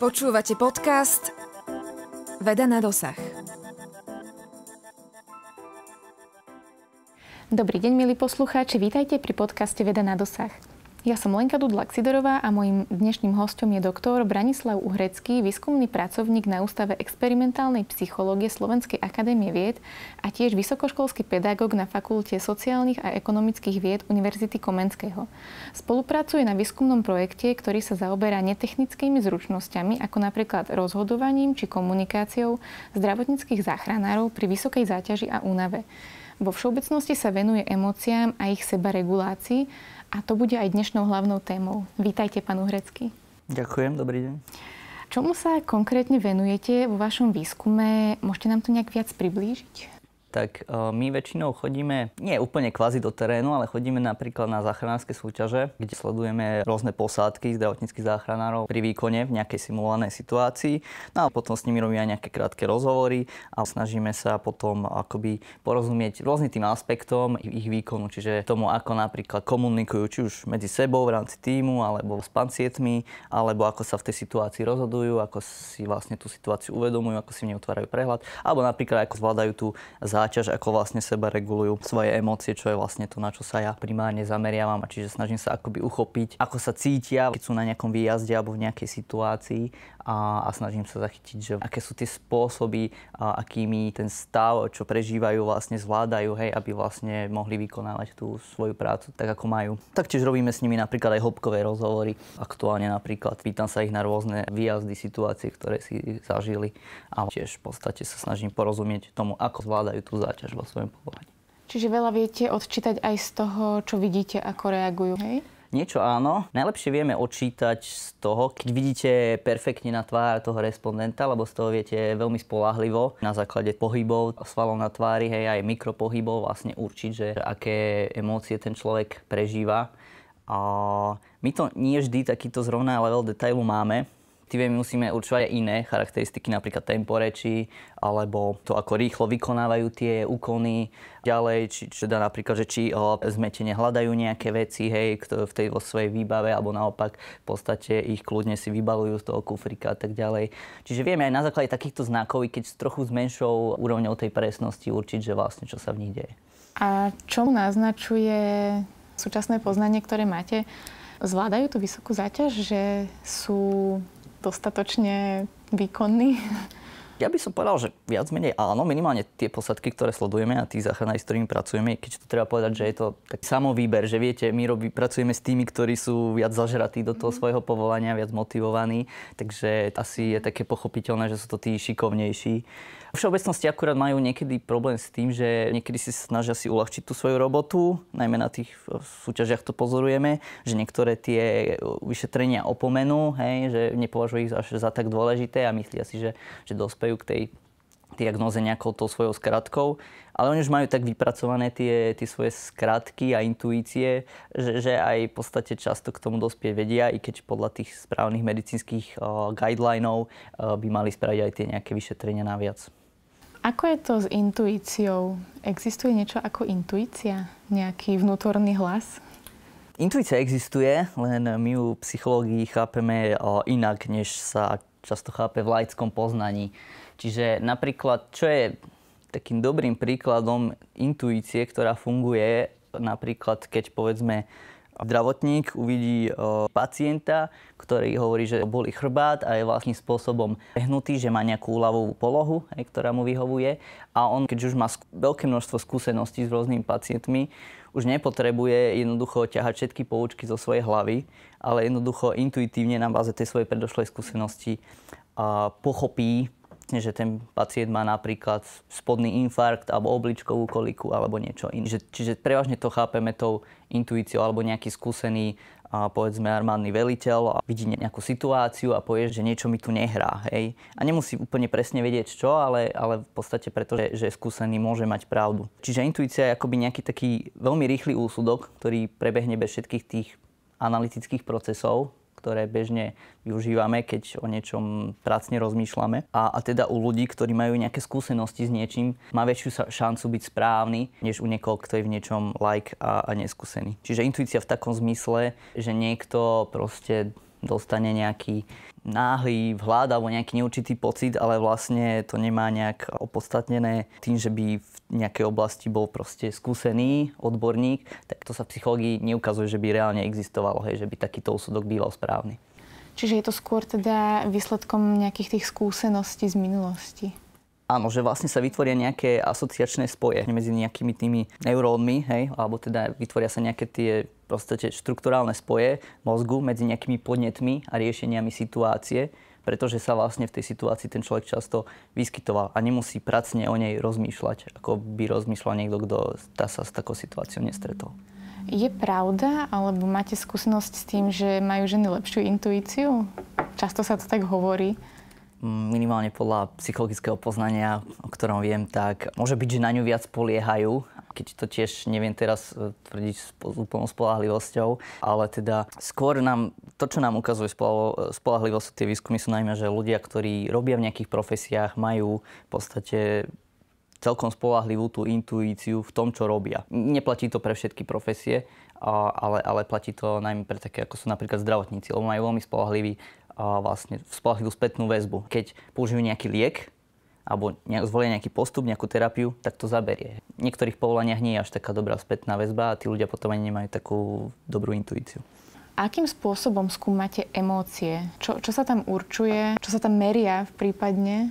Počúvate podcast Veda na dosah. Dobrý deň, milí poslucháči, vítajte pri podcaste Veda na dosah. Ja som Lenka Dudlak Sidorová a mojim dnešným hostom je doktor Branislav Uhrecký, výskumný pracovník na Ústave experimentálnej psychológie Slovenskej akadémie vied a tiež vysokoškolský pedagóg na Fakulte sociálnych a ekonomických vied Univerzity Komenského. Spolupracuje na výskumnom projekte, ktorý sa zaoberá netechnickými zručnosťami, ako napríklad rozhodovaním či komunikáciou zdravotníckých záchranárov pri vysokej záťaži a únave. Vo všeobecnosti sa venuje emóciám a ich sebaregulácii a to bude aj dnešnou hlavnou témou. Vítajte, pán Uhrecký. Ďakujem, dobrý deň. Čomu sa konkrétne venujete vo vašom výskume? Môžete nám to nejak viac priblížiť? tak e, my väčšinou chodíme, nie úplne kvázi do terénu, ale chodíme napríklad na záchranárske súťaže, kde sledujeme rôzne posádky zdravotníckých záchranárov pri výkone v nejakej simulovanej situácii. No a potom s nimi robíme aj nejaké krátke rozhovory a snažíme sa potom akoby porozumieť rôznym tým aspektom ich výkonu, čiže tomu, ako napríklad komunikujú či už medzi sebou v rámci týmu alebo s pancietmi, alebo ako sa v tej situácii rozhodujú, ako si vlastne tú situáciu uvedomujú, ako si v nej utvárajú prehľad, alebo napríklad ako zvládajú tú zá záťaž, ako vlastne seba regulujú svoje emócie, čo je vlastne to, na čo sa ja primárne zameriavam a čiže snažím sa akoby uchopiť, ako sa cítia, keď sú na nejakom výjazde alebo v nejakej situácii a, a snažím sa zachytiť, že aké sú tie spôsoby, a, akými ten stav, čo prežívajú, vlastne zvládajú, hej, aby vlastne mohli vykonávať tú svoju prácu tak, ako majú. Taktiež robíme s nimi napríklad aj hĺbkové rozhovory. Aktuálne napríklad pýtam sa ich na rôzne výjazdy, situácie, ktoré si zažili a tiež v podstate sa snažím porozumieť tomu, ako zvládajú tú záťaž vo svojom povolaní. Čiže veľa viete odčítať aj z toho, čo vidíte, ako reagujú, hej? Niečo áno. Najlepšie vieme odčítať z toho, keď vidíte perfektne na tvár toho respondenta, lebo z toho viete veľmi spolahlivo na základe pohybov, svalov na tvári, hej, aj mikropohybov vlastne určiť, že aké emócie ten človek prežíva. A my to nie vždy takýto zrovna level detailu máme, respektíve my musíme určovať aj iné charakteristiky, napríklad tempo reči, alebo to, ako rýchlo vykonávajú tie úkony, ďalej, či, či teda napríklad, že či o, zmetene hľadajú nejaké veci, hej, v tej vo svojej výbave, alebo naopak v podstate ich kľudne si vybalujú z toho kufrika a tak ďalej. Čiže vieme aj na základe takýchto znakov, keď s trochu zmenšou menšou úrovňou tej presnosti určiť, že vlastne čo sa v nich deje. A čo naznačuje súčasné poznanie, ktoré máte? Zvládajú tú vysokú záťaž, že sú dostatočne výkonný? Ja by som povedal, že viac menej áno, minimálne tie posadky, ktoré sledujeme a tí záchranári, s ktorými pracujeme, keď to treba povedať, že je to taký samovýber, že viete, my robí, pracujeme s tými, ktorí sú viac zažratí do toho mhm. svojho povolania, viac motivovaní, takže asi je také pochopiteľné, že sú to tí šikovnejší. V všeobecnosti akurát majú niekedy problém s tým, že niekedy si snažia si uľahčiť tú svoju robotu, najmä na tých súťažiach to pozorujeme, že niektoré tie e, vyšetrenia opomenú, hej, že nepovažujú ich až za tak dôležité a myslia si, že, že dospejú k tej diagnoze nejakou tou svojou skratkou, ale oni už majú tak vypracované tie, tie svoje skratky a intuície, že, že aj v podstate často k tomu dospie vedia, i keď podľa tých správnych medicínskych uh, guidelinov uh, by mali spraviť aj tie nejaké vyšetrenia naviac. Ako je to s intuíciou? Existuje niečo ako intuícia? Nejaký vnútorný hlas? Intuícia existuje, len my ju v psychológii chápeme eh, inak, než sa často chápe v laickom poznaní. Čiže napríklad, čo je takým dobrým príkladom intuície, ktorá funguje, napríklad keď povedzme Zdravotník uvidí e, pacienta, ktorý hovorí, že boli chrbát a je vlastným spôsobom prehnutý, že má nejakú úľavovú polohu, ktorá mu vyhovuje. A on, keď už má veľké množstvo skúseností s rôznymi pacientmi, už nepotrebuje jednoducho ťahať všetky poučky zo svojej hlavy, ale jednoducho intuitívne na báze tej svojej predošlej skúsenosti pochopí vlastne, že ten pacient má napríklad spodný infarkt alebo obličkovú koliku alebo niečo iné. Čiže, čiže prevažne to chápeme tou intuíciou alebo nejaký skúsený a povedzme armádny veliteľ a vidí nejakú situáciu a povie, že niečo mi tu nehrá. Hej. A nemusí úplne presne vedieť čo, ale, ale v podstate preto, že, že skúsený môže mať pravdu. Čiže intuícia je akoby nejaký taký veľmi rýchly úsudok, ktorý prebehne bez všetkých tých analytických procesov, ktoré bežne využívame, keď o niečom pracne rozmýšľame. A, a teda u ľudí, ktorí majú nejaké skúsenosti s niečím, má väčšiu šancu byť správny, než u niekoho, kto je v niečom like a, a neskúsený. Čiže intuícia v takom zmysle, že niekto proste dostane nejaký náhly vhľad alebo nejaký neurčitý pocit, ale vlastne to nemá nejak opodstatnené tým, že by v nejakej oblasti bol proste skúsený odborník, tak to sa v psychológii neukazuje, že by reálne existovalo, hej, že by takýto úsudok býval správny. Čiže je to skôr teda výsledkom nejakých tých skúseností z minulosti. Áno, že vlastne sa vytvoria nejaké asociačné spoje medzi nejakými tými neurónmi, hej, alebo teda vytvoria sa nejaké tie proste štruktúrálne spoje mozgu medzi nejakými podnetmi a riešeniami situácie, pretože sa vlastne v tej situácii ten človek často vyskytoval a nemusí pracne o nej rozmýšľať, ako by rozmýšľal niekto, kto sa s takou situáciou nestretol. Je pravda, alebo máte skúsenosť s tým, že majú ženy lepšiu intuíciu? Často sa to tak hovorí. Mm, minimálne podľa psychologického poznania, o ktorom viem, tak môže byť, že na ňu viac poliehajú, keď to tiež neviem teraz e, tvrdiť s úplnou spolahlivosťou, ale teda skôr nám, to, čo nám ukazuje spolahlivosť, tie výskumy sú najmä, že ľudia, ktorí robia v nejakých profesiách, majú v podstate celkom spolahlivú tú intuíciu v tom, čo robia. Neplatí to pre všetky profesie, ale, ale platí to najmä pre také, ako sú napríklad zdravotníci, lebo majú veľmi spolahlivý vlastne spolahlivú spätnú väzbu. Keď použijú nejaký liek, alebo zvolia nejaký postup, nejakú terapiu, tak to zaberie. V niektorých povolaniach nie je až taká dobrá spätná väzba a tí ľudia potom ani nemajú takú dobrú intuíciu. Akým spôsobom skúmate emócie? Čo, čo sa tam určuje? Čo sa tam meria v prípadne?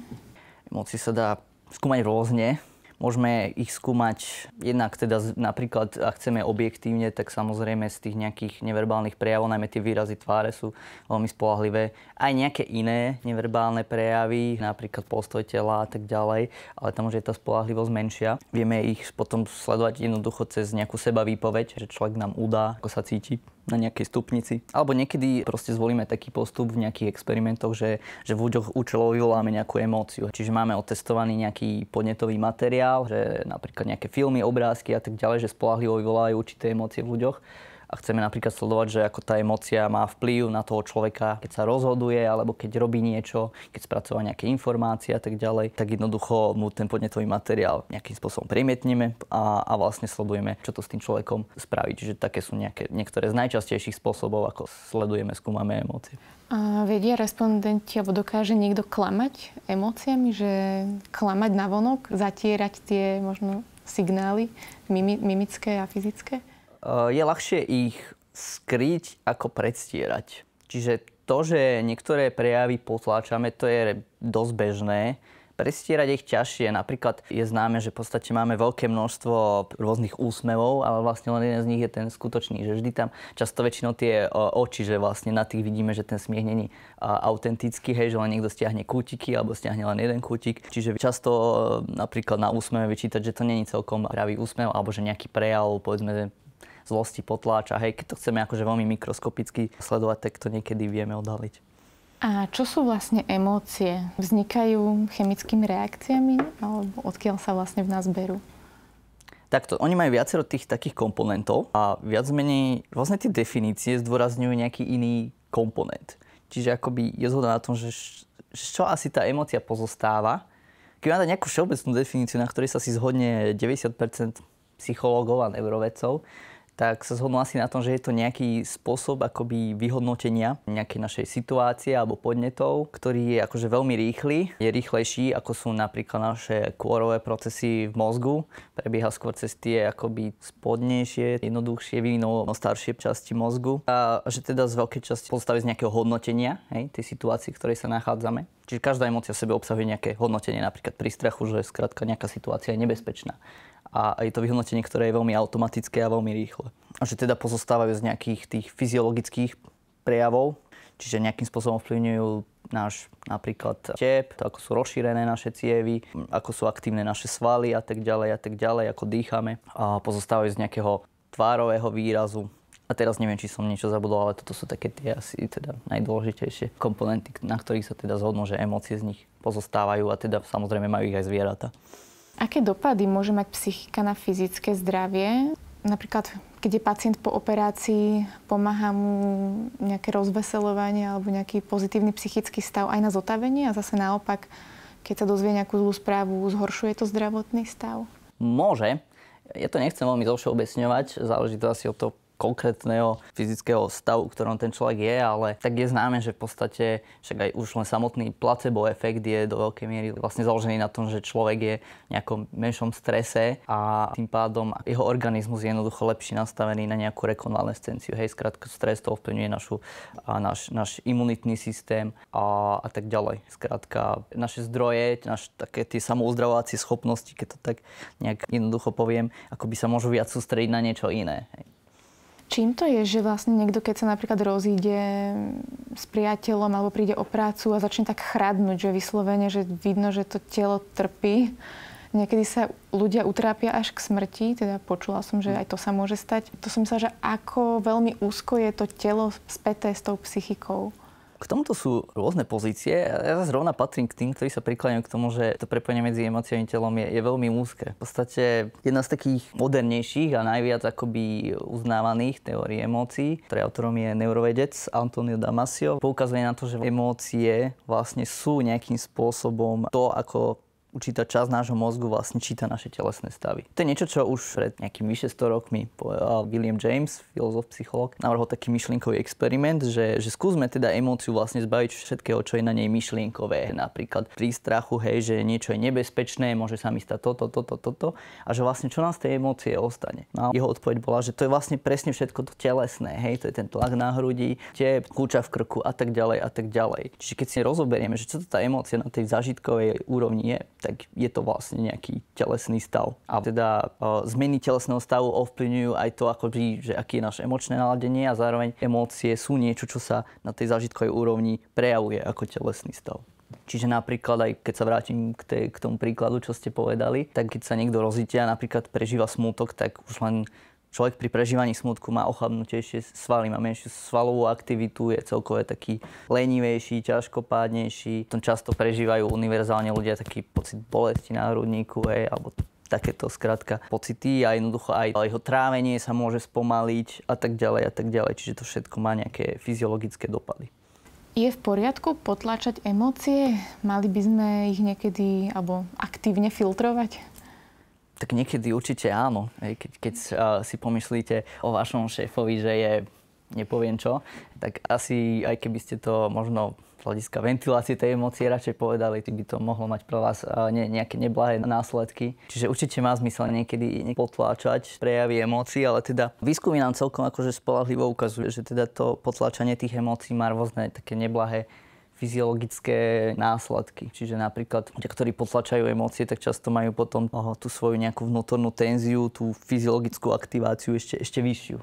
Emócie sa dá skúmať rôzne. Môžeme ich skúmať jednak teda napríklad, ak chceme objektívne, tak samozrejme z tých nejakých neverbálnych prejavov, najmä tie výrazy tváre sú veľmi spolahlivé. Aj nejaké iné neverbálne prejavy, napríklad postoj tela a tak ďalej, ale tam už je tá spolahlivosť menšia. Vieme ich potom sledovať jednoducho cez nejakú seba výpoveď, že človek nám udá, ako sa cíti na nejakej stupnici. Alebo niekedy proste zvolíme taký postup v nejakých experimentoch, že, že v ľuďoch účelovo vyvoláme nejakú emóciu. Čiže máme otestovaný nejaký podnetový materiál, že napríklad nejaké filmy, obrázky a tak ďalej, že spolahlivo vyvolávajú určité emócie v ľuďoch a chceme napríklad sledovať, že ako tá emócia má vplyv na toho človeka, keď sa rozhoduje alebo keď robí niečo, keď spracová nejaké informácie a tak ďalej, tak jednoducho mu ten podnetový materiál nejakým spôsobom premietneme a, a vlastne sledujeme, čo to s tým človekom spraví. Čiže také sú nejaké, niektoré z najčastejších spôsobov, ako sledujeme, skúmame emócie. A vedia respondenti, alebo dokáže niekto klamať emóciami, že klamať navonok, zatierať tie možno signály mimi, mimické a fyzické? Eh, je ľahšie ich skryť ako predstierať. Čiže to, že niektoré prejavy potláčame, to je dosť bežné. Prestierať ich ťažšie. Napríklad je známe, že v podstate máme veľké množstvo rôznych úsmevov, ale vlastne len jeden z nich je ten skutočný, že vždy tam často väčšinou tie eh, oči, že vlastne na tých vidíme, že ten smiech není eh, autentický, hej, že len niekto stiahne kútiky alebo stiahne len jeden kútik. Čiže často napríklad na úsmeve vyčítať, že to není celkom pravý úsmev alebo že nejaký prejav, povedzme, zlosti potláča. Hej, keď to chceme akože veľmi mikroskopicky sledovať, tak to niekedy vieme odhaliť. A čo sú vlastne emócie? Vznikajú chemickými reakciami alebo odkiaľ sa vlastne v nás berú? Takto, oni majú viacero tých takých komponentov a viac menej rôzne tie definície zdôrazňujú nejaký iný komponent. Čiže akoby je zhoda na tom, že čo asi tá emócia pozostáva. Keď máme nejakú všeobecnú definíciu, na ktorej sa si zhodne 90 psychológov a neurovedcov, tak sa zhodnú asi na tom, že je to nejaký spôsob akoby vyhodnotenia nejakej našej situácie alebo podnetov, ktorý je akože veľmi rýchly. Je rýchlejší, ako sú napríklad naše kôrové procesy v mozgu. Prebieha skôr cez tie akoby spodnejšie, jednoduchšie, vyvinou staršie časti mozgu. A že teda z veľkej časti postaví z nejakého hodnotenia hej, tej situácii, v ktorej sa nachádzame. Čiže každá emócia v sebe obsahuje nejaké hodnotenie, napríklad pri strachu, že skrátka nejaká situácia je nebezpečná a je to vyhodnotenie, ktoré je veľmi automatické a veľmi rýchle. A že teda pozostávajú z nejakých tých fyziologických prejavov, čiže nejakým spôsobom vplyvňujú náš napríklad tep, to, ako sú rozšírené naše cievy, ako sú aktívne naše svaly a tak ďalej a tak ďalej, ako dýchame. A pozostávajú z nejakého tvárového výrazu. A teraz neviem, či som niečo zabudol, ale toto sú také tie asi teda najdôležitejšie komponenty, na ktorých sa teda zhodnú, že emócie z nich pozostávajú a teda samozrejme majú ich aj zvieratá. Aké dopady môže mať psychika na fyzické zdravie? Napríklad, keď je pacient po operácii, pomáha mu nejaké rozveselovanie alebo nejaký pozitívny psychický stav aj na zotavenie a zase naopak, keď sa dozvie nejakú zlú správu, zhoršuje to zdravotný stav? Môže. Ja to nechcem veľmi zovšeobecňovať, záleží to asi od toho, konkrétneho fyzického stavu, v ktorom ten človek je, ale tak je známe, že v podstate však aj už len samotný placebo efekt je do veľkej miery vlastne založený na tom, že človek je v nejakom menšom strese a tým pádom jeho organizmus je jednoducho lepšie nastavený na nejakú rekonvalescenciu. Hej, skrátka stres to ovplyvňuje našu, a náš, imunitný systém a, a tak ďalej. Skrátka naše zdroje, naš, také tie samouzdravovacie schopnosti, keď to tak nejak jednoducho poviem, ako by sa môžu viac sústrediť na niečo iné. Hej. Čím to je, že vlastne niekto, keď sa napríklad rozíde s priateľom alebo príde o prácu a začne tak chradnúť, že vyslovene, že vidno, že to telo trpí, Niekedy sa ľudia utrápia až k smrti, teda počula som, že aj to sa môže stať. To som sa, že ako veľmi úzko je to telo späté s tou psychikou. K tomuto sú rôzne pozície. Ja zrovna patrím k tým, ktorí sa prikláňajú k tomu, že to prepojenie medzi emóciou a telom je, je veľmi úzke. V podstate jedna z takých modernejších a najviac akoby uznávaných teórií emócií, ktoré autorom je neurovedec Antonio Damasio, poukazuje na to, že emócie vlastne sú nejakým spôsobom to, ako určitá časť nášho mozgu vlastne číta naše telesné stavy. To je niečo, čo už pred nejakým vyše 100 rokmi povedal William James, filozof, psychológ, navrhol taký myšlienkový experiment, že, že skúsme teda emóciu vlastne zbaviť všetkého, čo je na nej myšlienkové. Napríklad pri strachu, hej, že niečo je nebezpečné, môže sa mi stať toto, toto, toto a že vlastne čo nám tej emócie ostane. No, jeho odpoveď bola, že to je vlastne presne všetko to telesné, hej, to je ten tlak na hrudi, tie kľúča v krku a tak ďalej a tak ďalej. Čiže keď si rozoberieme, že čo to tá emócia na tej zažitkovej úrovni je, tak je to vlastne nejaký telesný stav. A teda e, zmeny telesného stavu ovplyvňujú aj to, ako že aký je naše emočné naladenie a zároveň emócie sú niečo, čo sa na tej zážitkovej úrovni prejavuje ako telesný stav. Čiže napríklad aj keď sa vrátim k, tej, k tomu príkladu, čo ste povedali, tak keď sa niekto rozítia a napríklad prežíva smútok, tak už len človek pri prežívaní smutku má ochladnutejšie svaly, má menšiu svalovú aktivitu, je celkové taký lenivejší, ťažkopádnejší. Tom často prežívajú univerzálne ľudia taký pocit bolesti na hrudníku, hej, alebo takéto skrátka pocity a jednoducho aj jeho trávenie sa môže spomaliť a tak ďalej a tak ďalej. Čiže to všetko má nejaké fyziologické dopady. Je v poriadku potláčať emócie? Mali by sme ich niekedy alebo aktívne filtrovať? Tak niekedy určite áno. Keď, keď eh, si pomyslíte o vašom šéfovi, že je nepoviem čo, tak asi aj keby ste to možno z hľadiska ventilácie tej emócie radšej povedali, by to mohlo mať pre vás eh, ne, nejaké neblahé následky. Čiže určite má zmysel niekedy potláčať prejavy emócií, ale teda výskumy nám celkom akože spolahlivo ukazuje, že teda to potláčanie tých emócií má rôzne také neblahé fyziologické následky. Čiže napríklad tie, ktorí potlačajú emócie, tak často majú potom oh, tú svoju nejakú vnútornú tenziu, tú fyziologickú aktiváciu ešte, ešte vyššiu.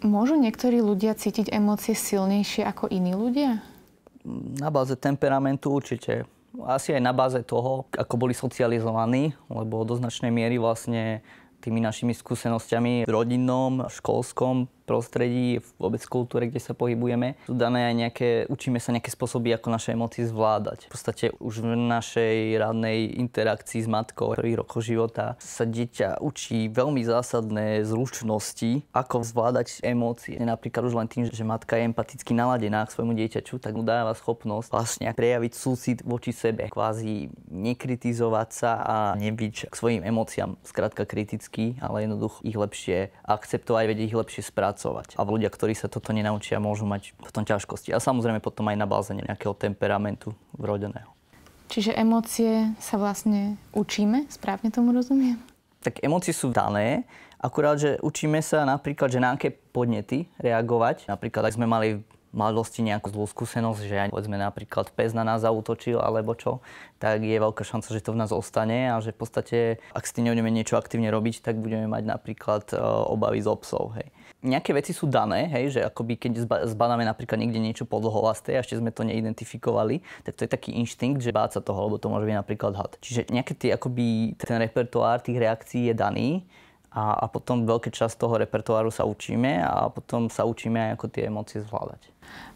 Môžu niektorí ľudia cítiť emócie silnejšie ako iní ľudia? Na báze temperamentu určite. Asi aj na báze toho, ako boli socializovaní, lebo do značnej miery vlastne tými našimi skúsenosťami v rodinnom, školskom prostredí, vôbec kultúre, kde sa pohybujeme, sú dané aj nejaké, učíme sa nejaké spôsoby, ako naše emócie zvládať. V podstate už v našej radnej interakcii s matkou prvý roko života sa dieťa učí veľmi zásadné zručnosti, ako zvládať emócie. Napríklad už len tým, že matka je empaticky naladená k svojmu dieťaču, tak mu dáva schopnosť vlastne prejaviť súcit voči sebe, kvázi nekritizovať sa a nebyť k svojim emóciám, zkrátka kriticky, ale jednoducho ich lepšie akceptovať, vedieť ich lepšie spracovať pracovať. A ľudia, ktorí sa toto nenaučia, môžu mať potom ťažkosti. A samozrejme potom aj na báze nejakého temperamentu vrodeného. Čiže emócie sa vlastne učíme, správne tomu rozumiem? Tak emócie sú dané, akurát, že učíme sa napríklad, že na aké podnety reagovať. Napríklad, ak sme mali v mladosti nejakú zlú skúsenosť, že povedzme napríklad pes na nás zautočil alebo čo, tak je veľká šanca, že to v nás ostane a že v podstate, ak s tým nebudeme niečo aktívne robiť, tak budeme mať napríklad e, obavy z obsov. Hej nejaké veci sú dané, hej, že akoby keď zbadáme napríklad niekde niečo podlholasté a ešte sme to neidentifikovali, tak to je taký inštinkt, že báť sa toho, lebo to môže byť napríklad had. Čiže nejaké tie, akoby ten repertoár tých reakcií je daný a, a potom veľké časť toho repertoáru sa učíme a potom sa učíme aj ako tie emócie zvládať.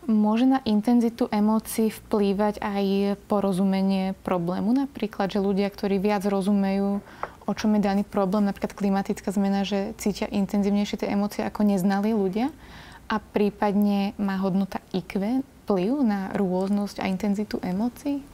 Môže na intenzitu emócií vplývať aj porozumenie problému napríklad, že ľudia, ktorí viac rozumejú o čom je daný problém, napríklad klimatická zmena, že cítia intenzívnejšie tie emócie ako neznalí ľudia a prípadne má hodnota IQ vplyv na rôznosť a intenzitu emócií?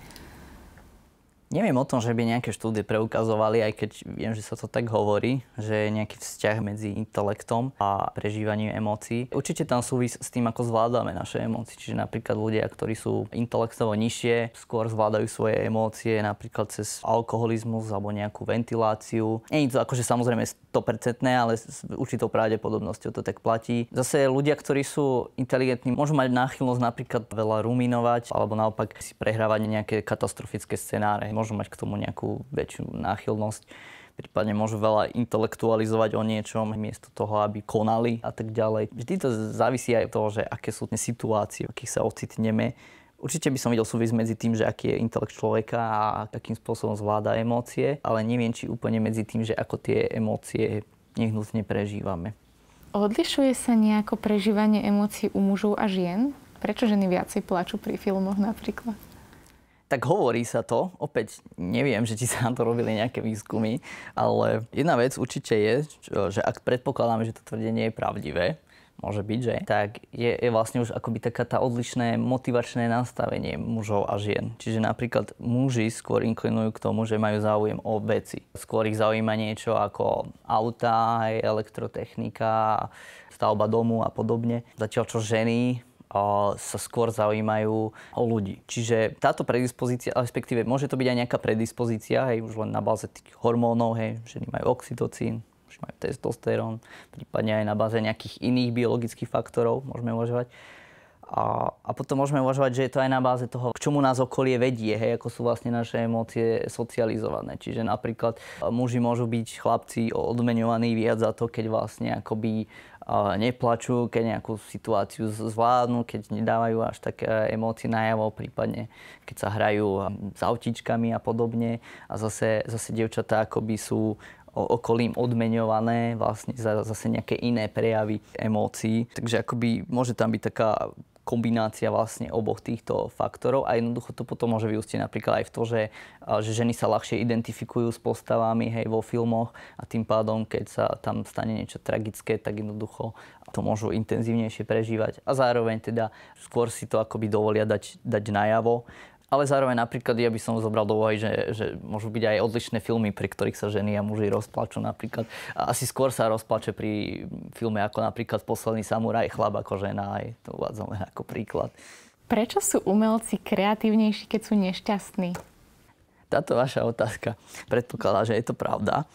Neviem o tom, že by nejaké štúdie preukazovali, aj keď viem, že sa to tak hovorí, že je nejaký vzťah medzi intelektom a prežívaním emócií. Určite tam súvis s tým, ako zvládame naše emócie. Čiže napríklad ľudia, ktorí sú intelektovo nižšie, skôr zvládajú svoje emócie napríklad cez alkoholizmus alebo nejakú ventiláciu. Nie je to akože samozrejme 100%, ale s určitou pravdepodobnosťou to tak platí. Zase ľudia, ktorí sú inteligentní, môžu mať náchylnosť napríklad veľa ruminovať alebo naopak si prehrávať nejaké katastrofické scenáre môžu mať k tomu nejakú väčšiu náchylnosť prípadne môžu veľa intelektualizovať o niečom miesto toho, aby konali a tak ďalej. Vždy to závisí aj od toho, že aké sú situácie, v akých sa ocitneme. Určite by som videl súvisť medzi tým, že aký je intelekt človeka a akým spôsobom zvláda emócie, ale neviem, či úplne medzi tým, že ako tie emócie nehnutne prežívame. Odlišuje sa nejako prežívanie emócií u mužov a žien? Prečo ženy viacej plačú pri filmoch napríklad? tak hovorí sa to. Opäť neviem, že či sa na to robili nejaké výskumy, ale jedna vec určite je, že ak predpokladáme, že to tvrdenie je pravdivé, môže byť, že, tak je, je vlastne už akoby taká tá odlišné motivačné nastavenie mužov a žien. Čiže napríklad muži skôr inklinujú k tomu, že majú záujem o veci. Skôr ich zaujíma niečo ako auta, elektrotechnika, stavba domu a podobne. Zatiaľ čo ženy sa skôr zaujímajú o ľudí. Čiže táto predispozícia, respektíve môže to byť aj nejaká predispozícia, hej, už len na báze tých hormónov, hej, ženy majú oxytocín, že majú testosterón, prípadne aj na báze nejakých iných biologických faktorov môžeme uvažovať a, a potom môžeme uvažovať, že je to aj na báze toho, k čomu nás okolie vedie, hej, ako sú vlastne naše emócie socializované. Čiže napríklad e, muži môžu byť chlapci odmenovaní viac za to, keď vlastne akoby e, neplačú, keď nejakú situáciu zvládnu, keď nedávajú až také emócie najavo, prípadne keď sa hrajú e, s autičkami a podobne. A zase, zase devčatá akoby sú okolím odmeňované vlastne za zase nejaké iné prejavy emócií. Takže akoby môže tam byť taká kombinácia vlastne oboch týchto faktorov a jednoducho to potom môže vyústiť napríklad aj v to, že, že ženy sa ľahšie identifikujú s postavami hej, vo filmoch a tým pádom, keď sa tam stane niečo tragické, tak jednoducho to môžu intenzívnejšie prežívať a zároveň teda skôr si to akoby dovolia dať, dať najavo, ale zároveň napríklad ja by som zobral do úvahy, že, že môžu byť aj odlišné filmy, pri ktorých sa ženy a muži rozplačú napríklad. A asi skôr sa rozplače pri filme ako napríklad Posledný samuraj, chlap ako žena, aj to uvádzam len ako príklad. Prečo sú umelci kreatívnejší, keď sú nešťastní? Táto vaša otázka predpokladá, že je to pravda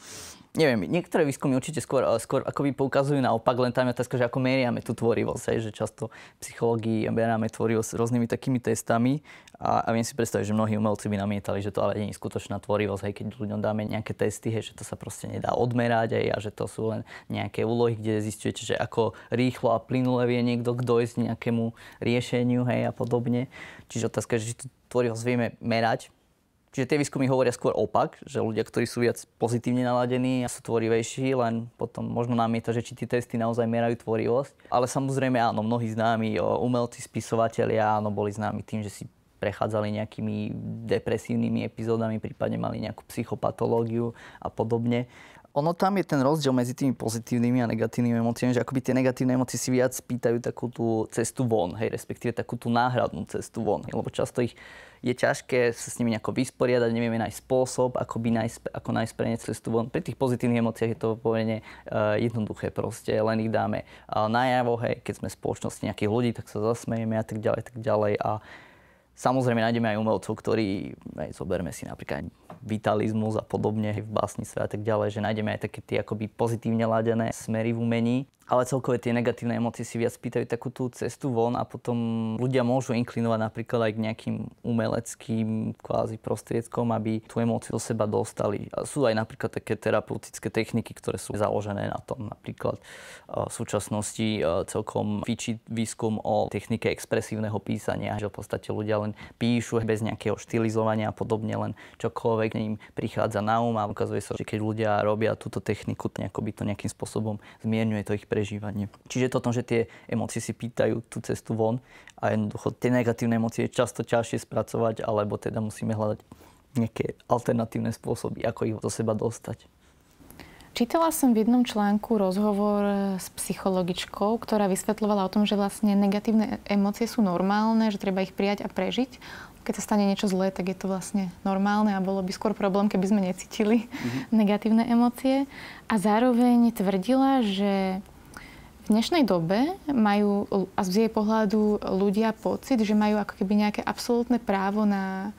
neviem, niektoré výskumy určite skôr, eh, skôr akoby poukazujú naopak, len tam je otázka, že ako meriame tú tvorivosť, hej, že často psychológii meriame tvorivosť rôznymi takými testami a, a viem si predstaviť, že mnohí umelci by namietali, že to ale nie je skutočná tvorivosť, hej, keď ľuďom dáme nejaké testy, hej, že to sa proste nedá odmerať hej, a že to sú len nejaké úlohy, kde zistujete, že ako rýchlo a plynule vie niekto dojsť nejakému riešeniu hej, a podobne. Čiže otázka že či tú tvorivosť vieme merať, Čiže tie výskumy hovoria skôr opak, že ľudia, ktorí sú viac pozitívne naladení a sú tvorivejší, len potom možno to, že či tie testy naozaj merajú tvorivosť. Ale samozrejme áno, mnohí známi umelci, spisovatelia áno, boli známi tým, že si prechádzali nejakými depresívnymi epizódami, prípadne mali nejakú psychopatológiu a podobne ono tam je ten rozdiel medzi tými pozitívnymi a negatívnymi emóciami, že akoby tie negatívne emócie si viac pýtajú takú tú cestu von, hej, respektíve takú tú náhradnú cestu von, hej, lebo často ich je ťažké sa s nimi nejako vysporiadať, nevieme nájsť spôsob, ako, by nájsť, ako nájsť pre ne cestu von. Pri tých pozitívnych emóciách je to povedne eh, jednoduché proste, len ich dáme eh, najavo, hej, keď sme v spoločnosti nejakých ľudí, tak sa zasmejeme a tak ďalej, tak ďalej a Samozrejme nájdeme aj umelcov, ktorí, aj zoberme si napríklad vitalizmus a podobne v básnictve a tak ďalej, že nájdeme aj také tie akoby pozitívne ladené smery v umení ale celkové tie negatívne emócie si viac pýtajú takú tú cestu von a potom ľudia môžu inklinovať napríklad aj k nejakým umeleckým kvázi prostriedkom, aby tú emóciu do seba dostali. A sú aj napríklad také terapeutické techniky, ktoré sú založené na tom. Napríklad e, v súčasnosti e, celkom fičí výskum o technike expresívneho písania, že v podstate ľudia len píšu bez nejakého štilizovania a podobne, len čokoľvek im prichádza na um a ukazuje sa, že keď ľudia robia túto techniku, nejako by to nejakým spôsobom zmierňuje to ich prežívanie. Čiže to, že tie emócie si pýtajú tú cestu von a jednoducho tie negatívne emócie je často ťažšie spracovať, alebo teda musíme hľadať nejaké alternatívne spôsoby, ako ich do seba dostať. Čítala som v jednom článku rozhovor s psychologičkou, ktorá vysvetľovala o tom, že vlastne negatívne emócie sú normálne, že treba ich prijať a prežiť. Keď sa stane niečo zlé, tak je to vlastne normálne a bolo by skôr problém, keby sme necítili mm-hmm. negatívne emócie. A zároveň tvrdila, že v dnešnej dobe majú, a z jej pohľadu, ľudia pocit, že majú ako keby nejaké absolútne právo na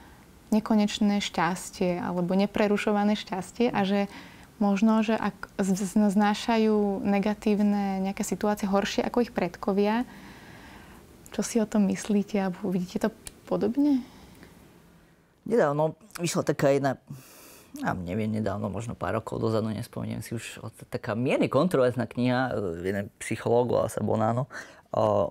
nekonečné šťastie alebo neprerušované šťastie a že možno, že ak znášajú negatívne nejaké situácie horšie ako ich predkovia, čo si o tom myslíte alebo vidíte to podobne? Nedávno vyšla taká jedna ja neviem, nedávno, možno pár rokov dozadu, nespomínam si už, taká mierne kontroverzná kniha, e, jeden psychológ, volá sa Bonano,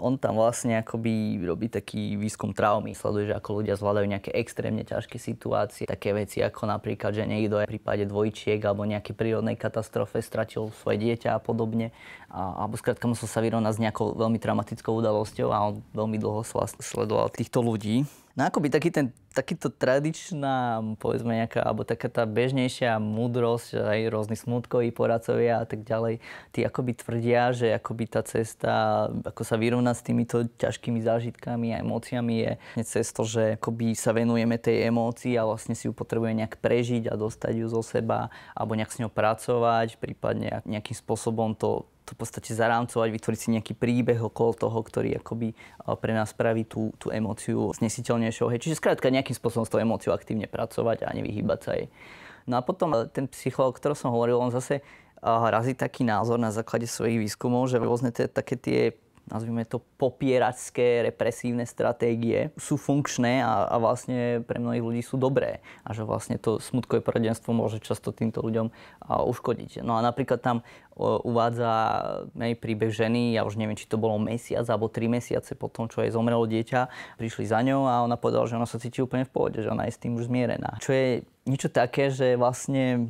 on tam vlastne akoby robí taký výskum traumy. Sleduje, že ako ľudia zvládajú nejaké extrémne ťažké situácie. Také veci ako napríklad, že niekto v prípade dvojčiek alebo nejaké prírodnej katastrofe stratil svoje dieťa a podobne. A, alebo skrátka musel sa vyrovnať s nejakou veľmi traumatickou udalosťou a on veľmi dlho sledoval týchto ľudí. No akoby taký ten, takýto tradičná, povedzme nejaká, alebo taká tá bežnejšia múdrosť, aj rôzni smutkoví poradcovia a tak ďalej, tí akoby tvrdia, že akoby tá cesta, ako sa vyrovná s týmito ťažkými zážitkami a emóciami je cez to, že akoby sa venujeme tej emócii a vlastne si ju potrebujeme nejak prežiť a dostať ju zo seba, alebo nejak s ňou pracovať, prípadne nejakým spôsobom to to v podstate zarámcovať, vytvoriť si nejaký príbeh okolo toho, ktorý akoby eh, pre nás spraví tú, tú emóciu znesiteľnejšou. Hej. Čiže skrátka nejakým spôsobom s tou emóciou aktívne pracovať a nevyhýbať sa jej. No a potom eh, ten psychológ, ktorý som hovoril, on zase eh, razí taký názor na základe svojich výskumov, že rôzne tie, také tie nazvime to popieračské represívne stratégie sú funkčné a, a vlastne pre mnohých ľudí sú dobré a že vlastne to smutkové poradenstvo môže často týmto ľuďom uškodiť. No a napríklad tam uvádza aj príbeh ženy, ja už neviem, či to bolo mesiac alebo tri mesiace po tom, čo jej zomrelo dieťa, prišli za ňou a ona povedala, že ona sa cíti úplne v pohode, že ona je s tým už zmierená. Čo je niečo také, že vlastne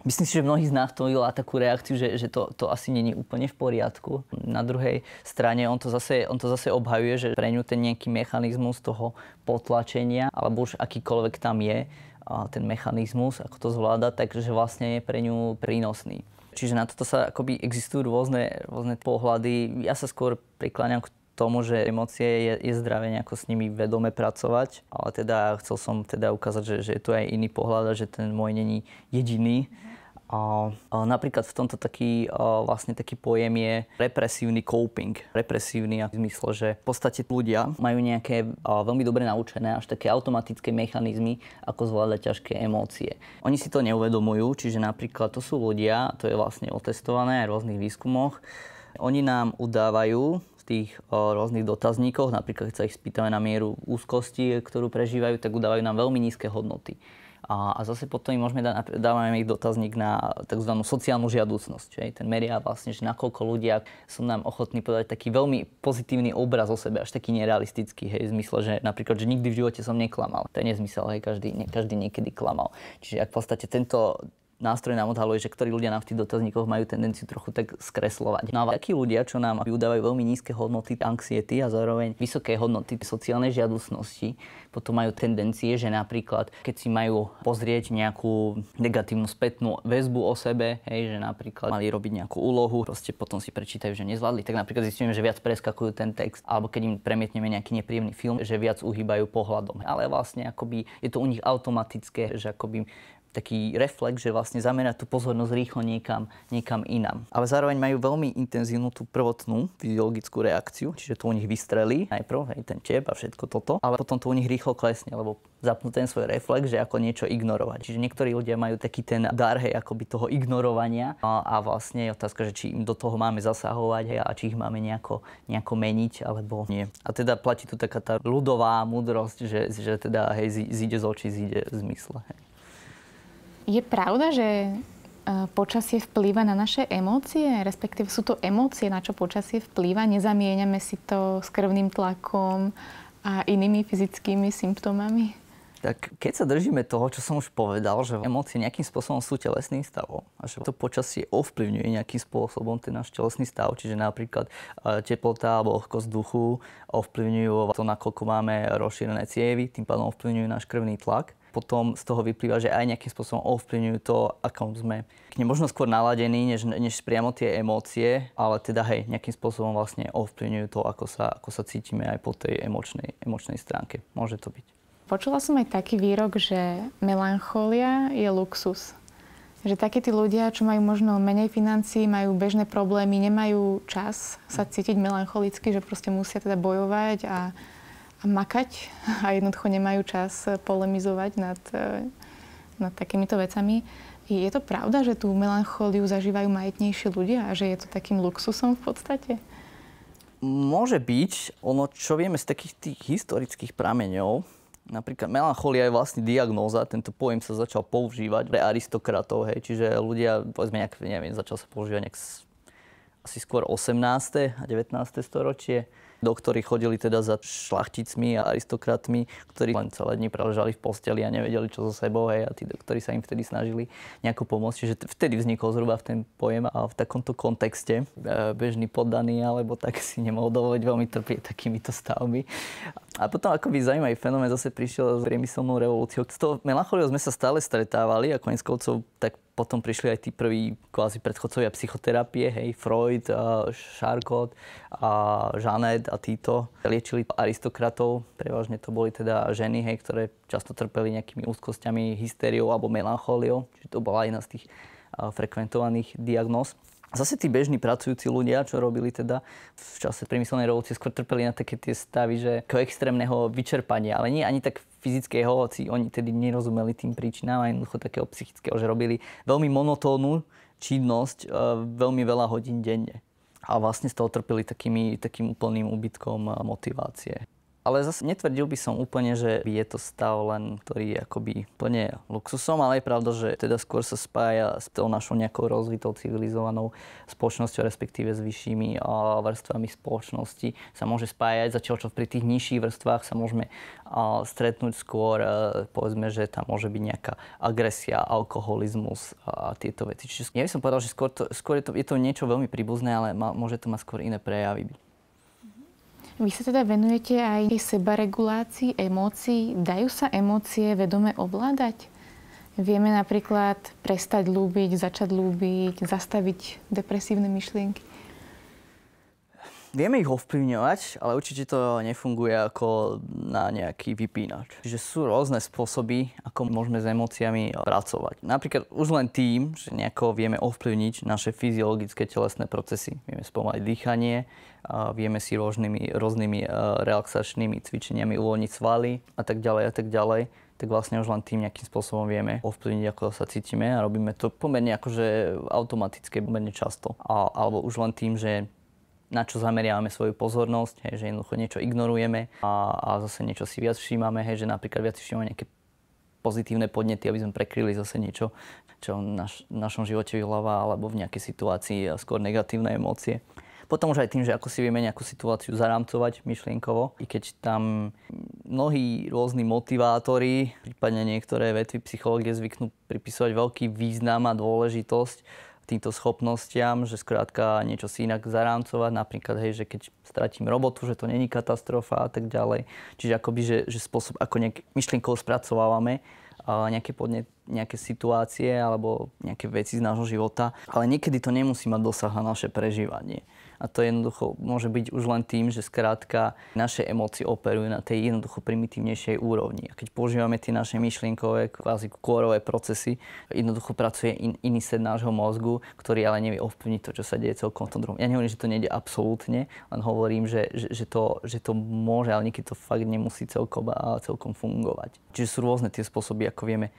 Myslím si, že mnohí z nás to videla takú reakciu, že, že to, to asi není úplne v poriadku. Na druhej strane on to zase, on to zase obhajuje, že pre ňu ten nejaký mechanizmus toho potlačenia, alebo už akýkoľvek tam je, a ten mechanizmus, ako to zvláda, takže vlastne je pre ňu prínosný. Čiže na toto sa akoby existujú rôzne, rôzne pohľady. Ja sa skôr prikláňam k tomu, že emócie je, je zdravé nejako s nimi vedome pracovať, ale teda chcel som teda ukázať, že, že je tu aj iný pohľad a že ten môj není jediný. A, napríklad v tomto taký, vlastne taký pojem je represívny coping. Represívny v zmysle, že v podstate ľudia majú nejaké veľmi dobre naučené až také automatické mechanizmy, ako zvládať ťažké emócie. Oni si to neuvedomujú, čiže napríklad to sú ľudia, to je vlastne otestované aj v rôznych výskumoch, oni nám udávajú v tých o, rôznych dotazníkoch, napríklad keď sa ich spýtame na mieru úzkosti, ktorú prežívajú, tak udávajú nám veľmi nízke hodnoty. A, a zase potom im môžeme dať, dávame ich dotazník na tzv. sociálnu žiaducnosť. Hej. Ten meria vlastne, že nakoľko ľudia sú nám ochotní podať taký veľmi pozitívny obraz o sebe, až taký nerealistický, hej, v zmysle, že napríklad, že nikdy v živote som neklamal. To je nezmysel, hej, každý, ne, každý niekedy klamal. Čiže ak v podstate tento, nástroj nám odhaluje, že ktorí ľudia nám v tých dotazníkoch majú tendenciu trochu tak skreslovať. No a takí ľudia, čo nám vydávajú veľmi nízke hodnoty anxiety a zároveň vysoké hodnoty sociálnej žiadusnosti, potom majú tendencie, že napríklad, keď si majú pozrieť nejakú negatívnu spätnú väzbu o sebe, hej, že napríklad mali robiť nejakú úlohu, proste potom si prečítajú, že nezvládli, tak napríklad zistíme, že viac preskakujú ten text, alebo keď im premietneme nejaký nepríjemný film, že viac uhýbajú pohľadom. Ale vlastne akoby je to u nich automatické, že akoby taký reflex, že vlastne zamerať tú pozornosť rýchlo niekam, niekam inam. Ale zároveň majú veľmi intenzívnu tú prvotnú fyziologickú reakciu, čiže to u nich vystrelí najprv, aj ten tep a všetko toto, ale potom to u nich rýchlo klesne, lebo zapnú ten svoj reflex, že ako niečo ignorovať. Čiže niektorí ľudia majú taký ten dar, hej, akoby toho ignorovania a, a vlastne je otázka, že či im do toho máme zasahovať hej, a či ich máme nejako, nejako meniť alebo nie. A teda platí tu taká tá ľudová múdrosť, že, že teda hej, zíde z očí, zíde z mysle. Hej. Je pravda, že e, počasie vplýva na naše emócie, respektíve sú to emócie, na čo počasie vplýva. Nezamieňame si to s krvným tlakom a inými fyzickými symptómami? Tak keď sa držíme toho, čo som už povedal, že emócie nejakým spôsobom sú telesným stavom a že to počasie ovplyvňuje nejakým spôsobom ten náš telesný stav, čiže napríklad e, teplota alebo ohkosť duchu ovplyvňujú to, nakoľko máme rozšírené cievy, tým pádom ovplyvňujú náš krvný tlak potom z toho vyplýva, že aj nejakým spôsobom ovplyvňujú to, akom sme k nej možno skôr naladení, než, než priamo tie emócie, ale teda hej, nejakým spôsobom vlastne ovplyvňujú to, ako sa, ako sa cítime aj po tej emočnej, emočnej stránke. Môže to byť. Počula som aj taký výrok, že melancholia je luxus. Že takí tí ľudia, čo majú možno menej financií, majú bežné problémy, nemajú čas sa cítiť melancholicky, že proste musia teda bojovať a a makať a jednoducho nemajú čas eh, polemizovať nad, eh, nad takýmito vecami. Je to pravda, že tú melanchóliu zažívajú majetnejší ľudia a že je to takým luxusom v podstate? Môže byť. Ono, čo vieme z takých tých historických prameňov, napríklad melancholia je vlastne diagnóza, tento pojem sa začal používať pre aristokratov, hej, čiže ľudia, povedzme nejak, neviem, začal sa používať nejak asi skôr 18. a 19. storočie do ktorých chodili teda za šlachticmi a aristokratmi, ktorí len celé dni preležali v posteli a nevedeli, čo so sebou, hej, a tí doktori sa im vtedy snažili nejako pomôcť. Čiže vtedy vznikol zhruba v ten pojem a v takomto kontexte e, bežný poddaný alebo tak si nemohol dovoliť veľmi trpieť takýmito stavmi. A potom akoby zaujímavý fenomén zase prišiel s priemyselnou revolúciou. S tou melancholiou sme sa stále stretávali a koniec koncov tak potom prišli aj tí prví kvázi predchodcovia psychoterapie, hej, Freud, Charcot a Žanet a títo. Liečili aristokratov, prevažne to boli teda ženy, hej, ktoré často trpeli nejakými úzkosťami, hysteriou alebo melanchóliou, čiže to bola jedna z tých frekventovaných diagnóz. Zase tí bežní pracujúci ľudia, čo robili teda v čase priemyselnej revolúcie, skôr trpeli na také tie stavy, že ako extrémneho vyčerpania, ale nie ani tak fyzického, hoci oni tedy nerozumeli tým príčinám, aj jednoducho takého psychického, že robili veľmi monotónnu činnosť e, veľmi veľa hodín denne. A vlastne z toho trpeli takými, takým úplným úbytkom e, motivácie. Ale zase netvrdil by som úplne, že je to stav len, ktorý je akoby plne luxusom, ale je pravda, že teda skôr sa spája s tou našou nejakou rozvitou civilizovanou spoločnosťou, respektíve s vyššími vrstvami spoločnosti sa môže spájať, začiaľ čo pri tých nižších vrstvách sa môžeme stretnúť skôr, e, povedzme, že tam môže byť nejaká agresia, alkoholizmus a tieto veci. Čiže ja by som povedal, že skôr, to, skôr je, to, je to niečo veľmi príbuzné, ale má, môže to mať skôr iné prejavy. Vy sa teda venujete aj sebaregulácii emócií. Dajú sa emócie vedome ovládať? Vieme napríklad prestať ľúbiť, začať ľúbiť, zastaviť depresívne myšlienky? Vieme ich ovplyvňovať, ale určite to nefunguje ako na nejaký vypínač. Čiže sú rôzne spôsoby, ako môžeme s emóciami pracovať. Napríklad už len tým, že nejako vieme ovplyvniť naše fyziologické telesné procesy. Vieme spomaliť dýchanie, vieme si rôznymi, rôznymi e, relaxačnými cvičeniami uvoľniť svaly a tak ďalej a tak ďalej tak vlastne už len tým nejakým spôsobom vieme ovplyvniť, ako sa cítime a robíme to pomerne akože automaticky, pomerne často. A, alebo už len tým, že na čo zameriavame svoju pozornosť, hej, že jednoducho niečo ignorujeme a, a zase niečo si viac všímame, hej, že napríklad viac všímame nejaké pozitívne podnety, aby sme prekryli zase niečo, čo v naš, v našom živote vyhľava alebo v nejakej situácii skôr negatívne emócie. Potom už aj tým, že ako si vieme nejakú situáciu zarámcovať myšlienkovo, i keď tam mnohí rôzni motivátori, prípadne niektoré vetvy psychológie zvyknú pripisovať veľký význam a dôležitosť týmto schopnostiam, že skrátka niečo si inak zarámcovať, napríklad, hej, že keď stratím robotu, že to není katastrofa a tak ďalej. Čiže akoby, že, že spôsob, ako nejak myšlienkovo spracovávame nejaké, podne, nejaké situácie alebo nejaké veci z nášho života. Ale niekedy to nemusí mať dosah na naše prežívanie. A to jednoducho môže byť už len tým, že skrátka naše emócie operujú na tej jednoducho primitívnejšej úrovni. A keď používame tie naše myšlienkové, kvázi kórové procesy, jednoducho pracuje in, iný sed nášho mozgu, ktorý ale nevie ovplyvniť to, čo sa deje celkom v tom druhom. Ja nehovorím, že to nejde absolútne, len hovorím, že, že, že, to, že to môže, ale niekedy to fakt nemusí celkom, celkom fungovať. Čiže sú rôzne tie spôsoby, ako vieme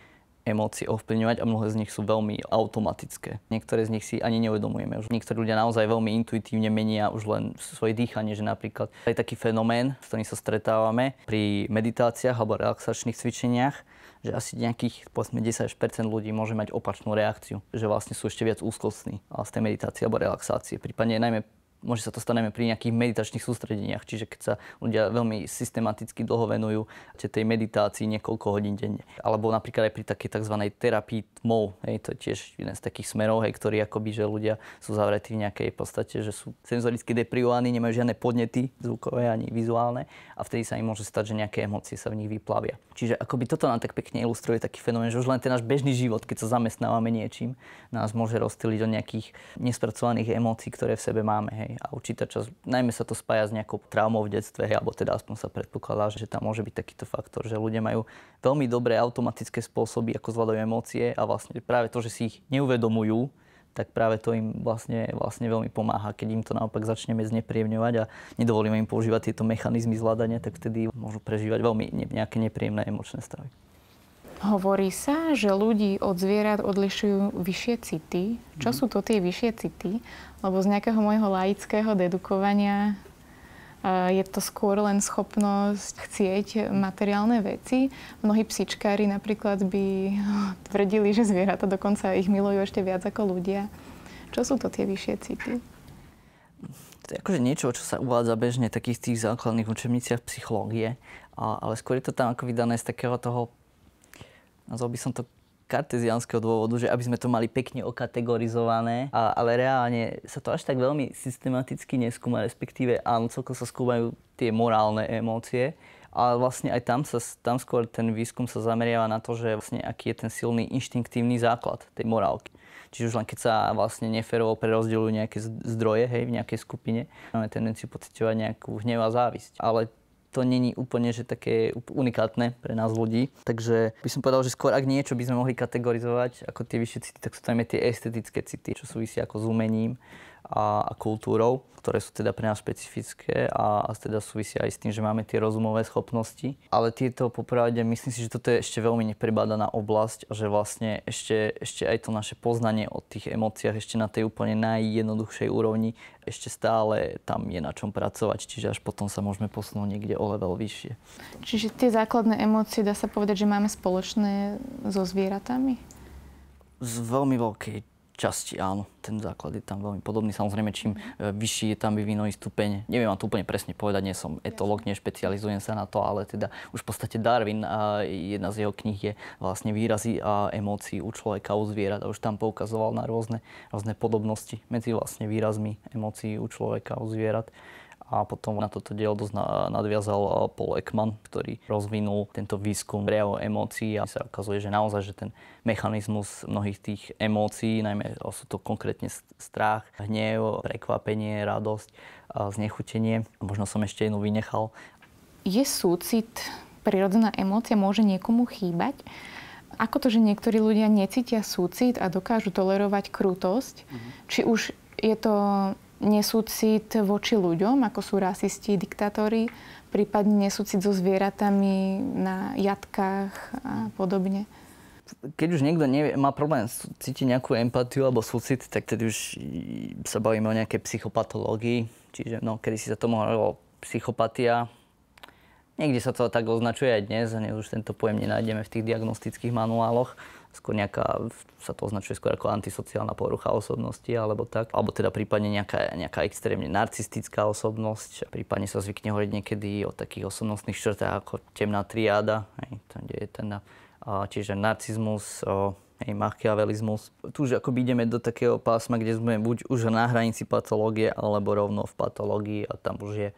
emócie ovplyvňovať a mnohé z nich sú veľmi automatické. Niektoré z nich si ani neuvedomujeme. Už niektorí ľudia naozaj veľmi intuitívne menia už len svoje dýchanie, že napríklad je taký fenomén, s ktorým sa stretávame pri meditáciách alebo relaxačných cvičeniach, že asi nejakých povedzme 10 ľudí môže mať opačnú reakciu, že vlastne sú ešte viac úzkostní z tej meditácie alebo relaxácie. Prípadne najmä môže sa to staneme pri nejakých meditačných sústredeniach, čiže keď sa ľudia veľmi systematicky dlho venujú tej meditácii niekoľko hodín denne. Alebo napríklad aj pri takej tzv. terapii tmou, hej, to je tiež jeden z takých smerov, hej, ktorý akoby, že ľudia sú zavretí v nejakej podstate, že sú senzoricky deprivovaní, nemajú žiadne podnety zvukové ani vizuálne a vtedy sa im môže stať, že nejaké emócie sa v nich vyplavia. Čiže akoby toto nám tak pekne ilustruje taký fenomén, že už len ten náš bežný život, keď sa zamestnávame niečím, nás môže rozstýliť do nejakých nespracovaných emócií, ktoré v sebe máme. Hej. Hej. A určitá časť, najmä sa to spája s nejakou traumou v detstve, hej, alebo teda aspoň sa predpokladá, že tam môže byť takýto faktor, že ľudia majú veľmi dobré automatické spôsoby, ako zvládajú emócie a vlastne práve to, že si ich neuvedomujú, tak práve to im vlastne, vlastne veľmi pomáha. Keď im to naopak začneme znepríjemňovať a nedovolíme im používať tieto mechanizmy zvládania, tak vtedy môžu prežívať veľmi nejaké nepríjemné emočné stavy. Hovorí sa, že ľudí od zvierat odlišujú vyššie city. Čo mm. sú to tie vyššie city? Lebo z nejakého môjho laického dedukovania e, je to skôr len schopnosť chcieť materiálne veci. Mnohí psičkári napríklad by tvrdili, že zvieratá dokonca ich milujú ešte viac ako ľudia. Čo sú to tie vyššie city? To je akože niečo, čo sa uvádza bežne v takých tých základných učebniciach psychológie, ale skôr je to tam ako vydané z takého toho nazval by som to karteziánskeho dôvodu, že aby sme to mali pekne okategorizované, a, ale reálne sa to až tak veľmi systematicky neskúma, respektíve áno, celkom sa skúmajú tie morálne emócie, ale vlastne aj tam, sa, tam skôr ten výskum sa zameriava na to, že vlastne aký je ten silný inštinktívny základ tej morálky. Čiže už len keď sa vlastne neferovo prerozdeľujú nejaké zdroje hej, v nejakej skupine, máme tendenciu pocitovať nejakú hnev a závisť. Ale to není úplne že také unikátne pre nás ľudí. Takže by som povedal, že skôr ak niečo by sme mohli kategorizovať ako tie vyššie city, tak sú tam aj tie estetické city, čo súvisia ako s umením a, a kultúrou, ktoré sú teda pre nás špecifické a, a teda súvisia aj s tým, že máme tie rozumové schopnosti. Ale tieto popravde, myslím si, že toto je ešte veľmi neprebádaná oblasť a že vlastne ešte, ešte aj to naše poznanie o tých emóciách ešte na tej úplne najjednoduchšej úrovni ešte stále tam je na čom pracovať, čiže až potom sa môžeme posunúť niekde o level vyššie. Čiže tie základné emócie, dá sa povedať, že máme spoločné so zvieratami? Z veľmi veľkej časti áno, ten základ je tam veľmi podobný. Samozrejme, čím mhm. e, vyšší je tam vyvinový stupeň, neviem vám to úplne presne povedať, nie som etolog, nešpecializujem sa na to, ale teda už v podstate Darwin, a jedna z jeho kníh je vlastne výrazy a emócií u človeka, u zvierat a už tam poukazoval na rôzne, rôzne podobnosti medzi vlastne výrazmi emócií u človeka, u zvierat. A potom na toto dielo dosť nadviazal eh, Paul Ekman, ktorý rozvinul tento výskum prejavov emócií a sa ukazuje, že naozaj, že ten mechanizmus mnohých tých emócií, najmä sú to konkrétne strach, hnev, prekvapenie, radosť, znechutenie. Možno som ešte jednu vynechal. Je súcit prirodzená emócia, môže niekomu chýbať? Ako to, že niektorí ľudia necítia súcit a dokážu tolerovať krutosť? Mm-hmm. Či už je to nesúcit voči ľuďom, ako sú rasisti, diktátori, prípadne nesúcit so zvieratami na jatkách a podobne. Keď už niekto nevie, má problém cítiť nejakú empatiu alebo súcit, tak tedy už sa bavíme o nejaké psychopatológii. Čiže no, kedy si sa tomu hovorilo psychopatia, Niekde sa to tak označuje aj dnes, a už tento pojem nenájdeme v tých diagnostických manuáloch skôr nejaká, sa to označuje skôr ako antisociálna porucha osobnosti alebo tak, alebo teda prípadne nejaká, nejaká extrémne narcistická osobnosť, prípadne sa zvykne hovoriť niekedy o takých osobnostných črtách ako temná triáda, hej, tam, kde je ten, a, čiže narcizmus, o, hej, machiavelizmus. Tu už akoby ideme do takého pásma, kde sme buď už na hranici patológie, alebo rovno v patológii a tam už je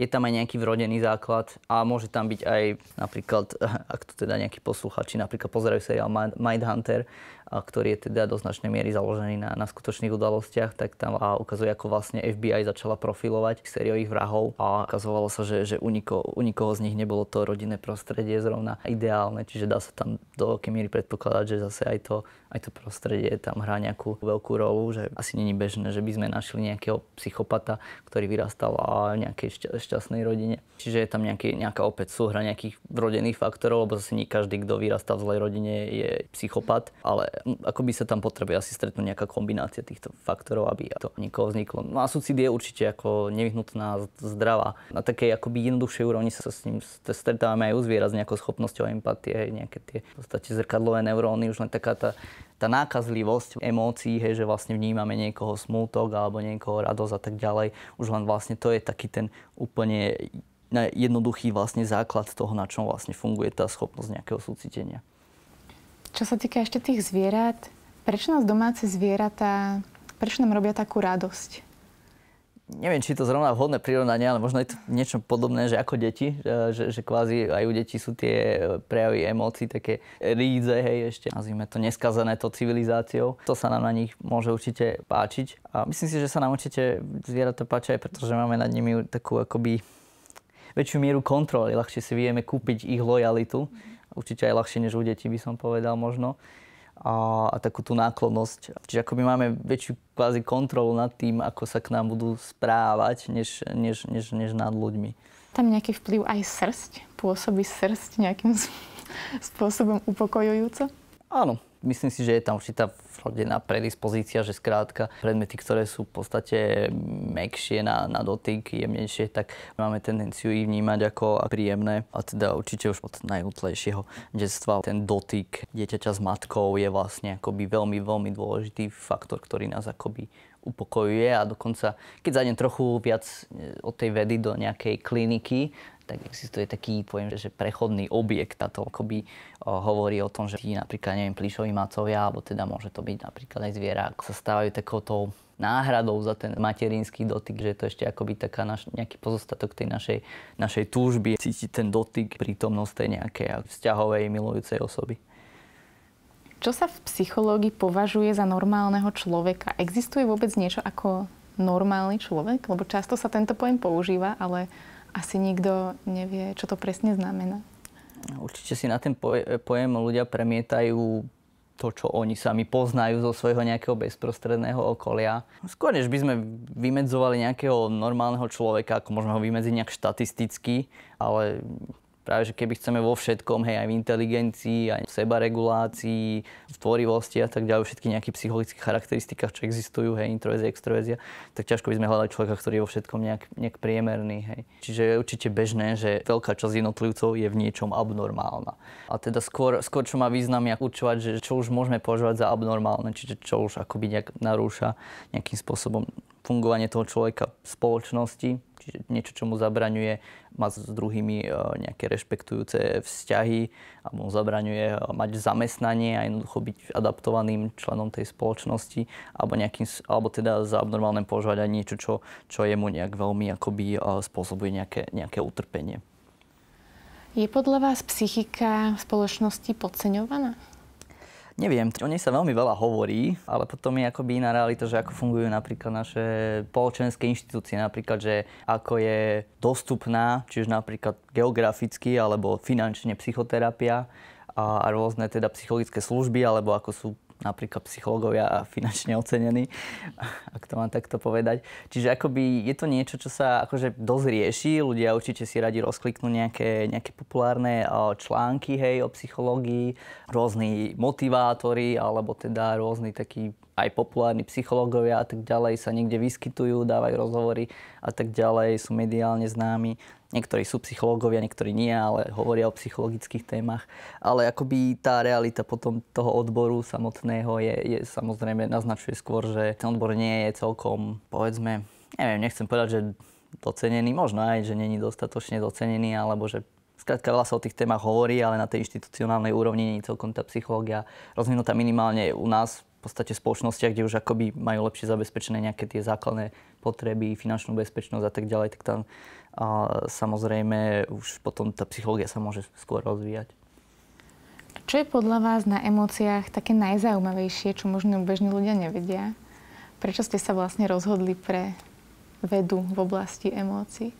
je tam aj nejaký vrodený základ a môže tam byť aj napríklad, ak to teda nejakí posluchači napríklad pozerajú seriál Mindhunter ktorý je teda do značnej miery založený na, na skutočných udalostiach, tak tam a ukazuje, ako vlastne FBI začala profilovať sériových vrahov a ukazovalo sa, že, že u, niko, u nikoho z nich nebolo to rodinné prostredie zrovna ideálne, čiže dá sa tam do veľkej miery predpokladať, že zase aj to, aj to prostredie tam hrá nejakú veľkú rolu, že asi není bežné, že by sme našli nejakého psychopata, ktorý vyrastal a v nejakej šťastnej rodine. Čiže je tam nejaký, nejaká opäť súhra nejakých rodených faktorov, lebo zase nie každý, kto vyrastal v zlej rodine, je psychopat, ale ako by sa tam potrebuje asi stretnúť nejaká kombinácia týchto faktorov, aby to niekoho vzniklo. No a suicid je určite ako nevyhnutná zdravá. Na takej akoby jednoduchšej úrovni sa s ním stretávame aj u zviera s nejakou schopnosťou empatie, nejaké tie v podstate zrkadlové neuróny, už len taká tá tá nákazlivosť emócií, hej, že vlastne vnímame niekoho smútok alebo niekoho radosť a tak ďalej, už len vlastne to je taký ten úplne jednoduchý vlastne základ toho, na čom vlastne funguje tá schopnosť nejakého súcitenia. Čo sa týka ešte tých zvierat, prečo nás domáce zvieratá, prečo nám robia takú radosť? Neviem, či je to zrovna vhodné prirovnanie, ale možno je to niečo podobné, že ako deti, že, že kvázi aj u detí sú tie prejavy emócií také rídze, hej, ešte nazvime to neskazené to civilizáciou. To sa nám na nich môže určite páčiť. A myslím si, že sa nám určite zvieratá páčia aj pretože máme nad nimi takú akoby väčšiu mieru kontroly, ľahšie si vieme kúpiť ich lojalitu. Mm Určite aj ľahšie než u detí by som povedal možno. A, a takú tú náklonnosť. Čiže my máme väčšiu kvázi kontrolu nad tým, ako sa k nám budú správať, než, než, než, než nad ľuďmi. Tam nejaký vplyv aj srst? Pôsobí srst nejakým spôsobom upokojujúco? Áno, myslím si, že je tam určitá vrodená predispozícia, že skrátka predmety, ktoré sú v podstate mekšie na, na dotyk, jemnejšie, tak máme tendenciu ich vnímať ako príjemné. A teda určite už od najútlejšieho detstva ten dotyk dieťaťa s matkou je vlastne akoby veľmi, veľmi dôležitý faktor, ktorý nás akoby upokojuje a dokonca, keď zájdem trochu viac eh, od tej vedy do nejakej kliniky, tak existuje taký pojem, že prechodný objekt. A to akoby hovorí o tom, že tí napríklad, neviem, plíšoví macovia, alebo teda môže to byť napríklad aj zviera, sa stávajú takouto náhradou za ten materinský dotyk, že to ešte akoby taká naš, nejaký pozostatok tej našej, našej túžby cítiť ten dotyk, prítomnosť tej nejakej vzťahovej milujúcej osoby. Čo sa v psychológii považuje za normálneho človeka? Existuje vôbec niečo ako normálny človek? Lebo často sa tento pojem používa, ale asi nikto nevie, čo to presne znamená. Určite si na ten pojem ľudia premietajú to, čo oni sami poznajú zo svojho nejakého bezprostredného okolia. Skôr než by sme vymedzovali nejakého normálneho človeka, ako môžeme ho vymedziť nejak štatisticky, ale Práve, že keby chceme vo všetkom, hej, aj v inteligencii, aj v sebaregulácii, v tvorivosti a tak ďalej, všetky nejaké psychologické charakteristiky, čo existujú, hej, introvezia, extrovezia, tak ťažko by sme hľadali človeka, ktorý je vo všetkom nejak, nejak priemerný, hej. Čiže je určite bežné, že veľká časť jednotlivcov je v niečom abnormálna. A teda skôr, skôr čo má význam je určovať, že čo už môžeme považovať za abnormálne, čiže čo už akoby nejak narúša nejakým spôsobom fungovanie toho človeka v spoločnosti, čiže niečo, čo mu zabraňuje mať s druhými e, nejaké rešpektujúce vzťahy, alebo mu zabraňuje e, mať zamestnanie a jednoducho byť adaptovaným členom tej spoločnosti, alebo, nejakým, alebo teda za abnormálne považovať aj niečo, čo, čo jemu nejak veľmi akoby e, spôsobuje nejaké, nejaké utrpenie. Je podľa vás psychika spoločnosti podceňovaná? Neviem, o nej sa veľmi veľa hovorí, ale potom je akoby iná realita, že ako fungujú napríklad naše spoločenské inštitúcie, napríklad, že ako je dostupná, čiže napríklad geograficky alebo finančne psychoterapia a, a rôzne teda psychologické služby, alebo ako sú napríklad psychológovia a finančne ocenení, ak to mám takto povedať. Čiže akoby je to niečo, čo sa akože dosť rieši. Ľudia určite si radi rozkliknú nejaké, nejaké populárne eh, články hej, o psychológii, rôzni motivátori alebo teda rôzni takí aj populárni psychológovia a tak ďalej sa niekde vyskytujú, dávajú rozhovory a tak ďalej, sú mediálne známi. Niektorí sú psychológovia, niektorí nie, ale hovoria o psychologických témach. Ale akoby tá realita potom toho odboru samotného je, je samozrejme naznačuje skôr, že ten odbor nie je celkom, povedzme, neviem, nechcem povedať, že docenený, možno aj, že není dostatočne docenený, alebo že Skrátka veľa sa o tých témach hovorí, ale na tej inštitucionálnej úrovni nie je celkom tá psychológia rozvinutá minimálne u nás podstate spoločnostiach, kde už akoby majú lepšie zabezpečené nejaké tie základné potreby, finančnú bezpečnosť a tak ďalej, tak tam a samozrejme už potom tá psychológia sa môže skôr rozvíjať. Čo je podľa vás na emóciách také najzaujímavejšie, čo možno bežní ľudia nevedia? Prečo ste sa vlastne rozhodli pre vedu v oblasti emócií?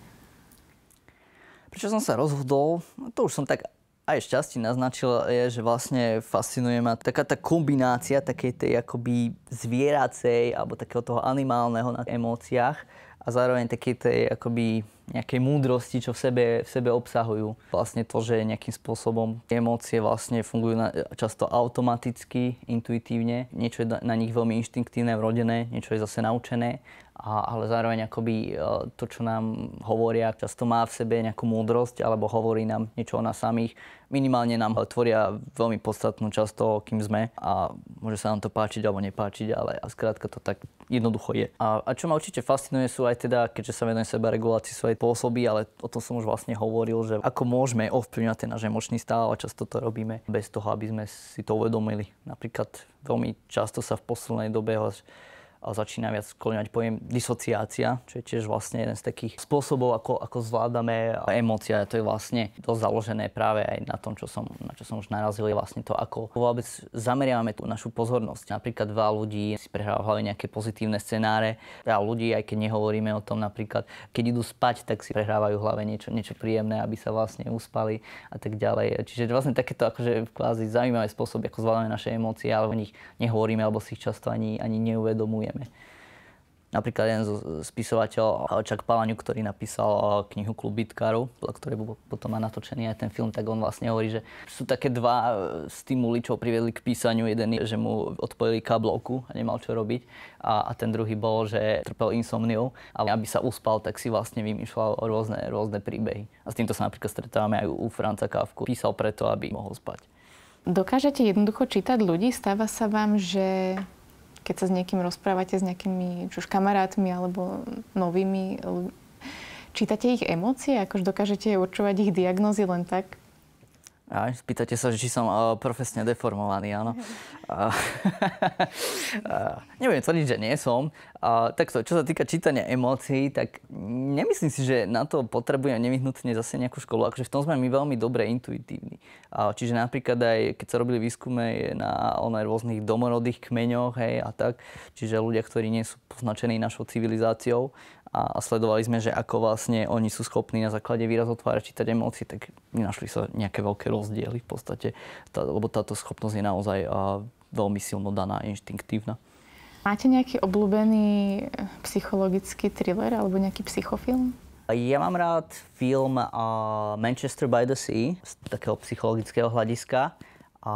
Prečo som sa rozhodol? No to už som tak aj šťastie naznačil, je, že vlastne fascinuje ma taká tá kombinácia takej tej akoby zvieracej alebo takého toho animálneho na emóciách a zároveň takej tej akoby nejakej múdrosti, čo v sebe, v sebe obsahujú. Vlastne to, že nejakým spôsobom emócie vlastne fungujú na, často automaticky, intuitívne. Niečo je na nich veľmi inštinktívne, vrodené, niečo je zase naučené a, ale zároveň akoby e, to, čo nám hovoria, často má v sebe nejakú múdrosť alebo hovorí nám niečo o nás samých. Minimálne nám tvoria veľmi podstatnú časť toho, kým sme a môže sa nám to páčiť alebo nepáčiť, ale a skrátka to tak jednoducho je. A, a čo ma určite fascinuje sú aj teda, keďže sa venujem seba regulácii svojej pôsoby, ale o tom som už vlastne hovoril, že ako môžeme ovplyvňovať ten náš emočný stav a často to robíme bez toho, aby sme si to uvedomili. Napríklad veľmi často sa v poslednej dobe začína viac skloňovať pojem disociácia, čo je tiež vlastne jeden z takých spôsobov, ako, ako zvládame emócia. A to je vlastne dosť založené práve aj na tom, čo som, na čo som už narazil, je vlastne to, ako vôbec zameriavame tú našu pozornosť. Napríklad veľa ľudí si prehráva v hlave nejaké pozitívne scenáre. Veľa ľudí, aj keď nehovoríme o tom napríklad, keď idú spať, tak si prehrávajú v hlave niečo, niečo príjemné, aby sa vlastne uspali a tak ďalej. Čiže vlastne takéto akože kvázi zaujímavé spôsoby, ako zvládame naše emócie, ale o nich nehovoríme alebo si ich často ani, ani neuvedomujeme nevieme. Napríklad jeden z spisovateľov, Čak Palaňu, ktorý napísal knihu Klub bitkárov, ktorý bol potom natočený aj ten film, tak on vlastne hovorí, že sú také dva stimuli, čo priviedli k písaniu. Jeden je, že mu odpojili kablovku a nemal čo robiť. A, a ten druhý bol, že trpel insomniou a aby sa uspal, tak si vlastne vymýšľal rôzne, rôzne príbehy. A s týmto sa napríklad stretávame aj u Franca Kávku. Písal preto, aby mohol spať. Dokážete jednoducho čítať ľudí? Stáva sa vám, že keď sa s niekým rozprávate, s nejakými či už kamarátmi alebo novými, čítate ich emócie, akož dokážete určovať ich diagnózy len tak? Aj, spýtate sa, či som uh, profesne deformovaný, áno. uh, neviem tvrdiť, že nie som. Uh, takto, čo sa týka čítania emócií, tak nemyslím si, že na to potrebujem nevyhnutne zase nejakú školu. Akože v tom sme my veľmi dobre intuitívni. Uh, čiže napríklad aj keď sa robili výskumy na onaj rôznych domorodých kmeňoch hej, a tak, čiže ľudia, ktorí nie sú poznačení našou civilizáciou, a sledovali sme, že ako vlastne oni sú schopní na základe výrazov tváre čítať emócie, tak našli sa nejaké veľké rozdiely v podstate, tá, lebo táto schopnosť je naozaj a, veľmi silno daná, inštinktívna. Máte nejaký obľúbený eh, psychologický thriller alebo nejaký psychofilm? Ja mám rád film eh, Manchester by the Sea z takého psychologického hľadiska. A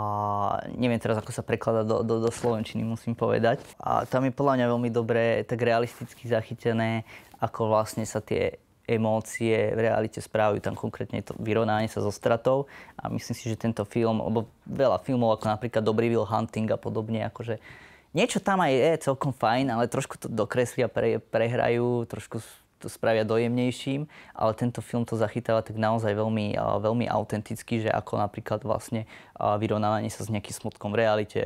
neviem teraz, ako sa prekladá do, do, do slovenčiny, musím povedať. A tam je podľa mňa veľmi dobre tak realisticky zachytené, ako vlastne sa tie emócie v realite správajú. Tam konkrétne to vyrovnanie sa so stratou a myslím si, že tento film, alebo veľa filmov ako napríklad Dobrý Will Hunting a podobne, akože niečo tam aj je celkom fajn, ale trošku to dokreslia, pre, prehrajú, trošku to spravia dojemnejším, ale tento film to zachytáva tak naozaj veľmi, veľmi autenticky, že ako napríklad vlastne vyrovnávanie sa s nejakým smutkom v realite,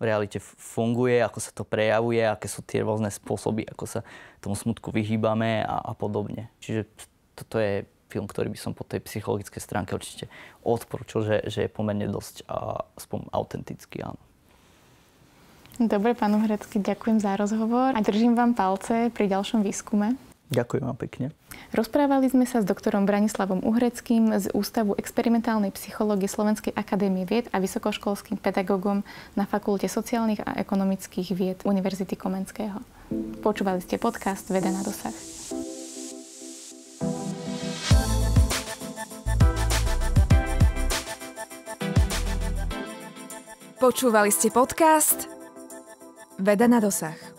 v realite funguje, ako sa to prejavuje, aké sú tie rôzne spôsoby, ako sa tomu smutku vyhýbame a, a podobne. Čiže toto je film, ktorý by som po tej psychologickej stránke určite odporúčil, že, že je pomerne dosť a, aspoň autentický, áno. Dobre, pán Hrecký, ďakujem za rozhovor a držím vám palce pri ďalšom výskume. Ďakujem vám pekne. Rozprávali sme sa s doktorom Branislavom Uhreckým z Ústavu experimentálnej psychológie Slovenskej akadémie vied a vysokoškolským pedagógom na Fakulte sociálnych a ekonomických vied Univerzity Komenského. Počúvali ste podcast Veda na dosah. Počúvali ste podcast Veda na dosah.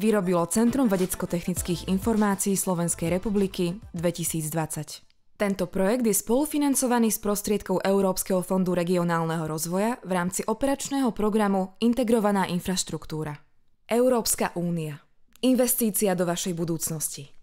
vyrobilo Centrum vedecko-technických informácií Slovenskej republiky 2020. Tento projekt je spolufinancovaný z prostriedkov Európskeho fondu regionálneho rozvoja v rámci operačného programu Integrovaná infraštruktúra. Európska únia. Investícia do vašej budúcnosti.